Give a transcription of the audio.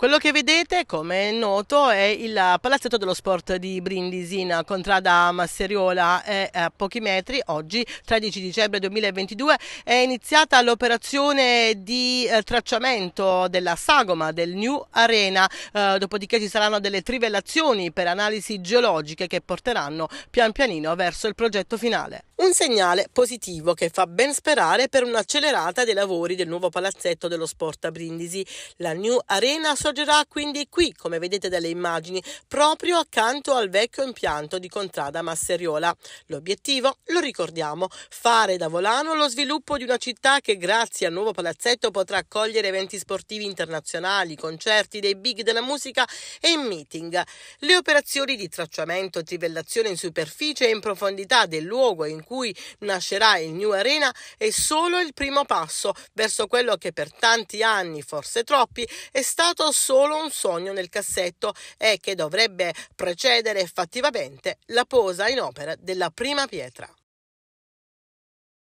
Quello che vedete, come è noto, è il palazzetto dello sport di Brindisi in contrada Masseriola. È a pochi metri. Oggi, 13 dicembre 2022, è iniziata l'operazione di eh, tracciamento della sagoma del New Arena. Eh, dopodiché ci saranno delle trivellazioni per analisi geologiche che porteranno pian pianino verso il progetto finale. Un segnale positivo che fa ben sperare per un'accelerata dei lavori del nuovo palazzetto dello sport a Brindisi. La New Arena sorgerà quindi qui, come vedete dalle immagini, proprio accanto al vecchio impianto di Contrada Masseriola. L'obiettivo, lo ricordiamo, fare da volano lo sviluppo di una città che grazie al nuovo palazzetto potrà accogliere eventi sportivi internazionali, concerti dei big della musica e meeting. Le operazioni di tracciamento, e trivellazione in superficie e in profondità del luogo in cui cui nascerà il New Arena è solo il primo passo verso quello che per tanti anni, forse troppi, è stato solo un sogno nel cassetto e che dovrebbe precedere effettivamente la posa in opera della prima pietra.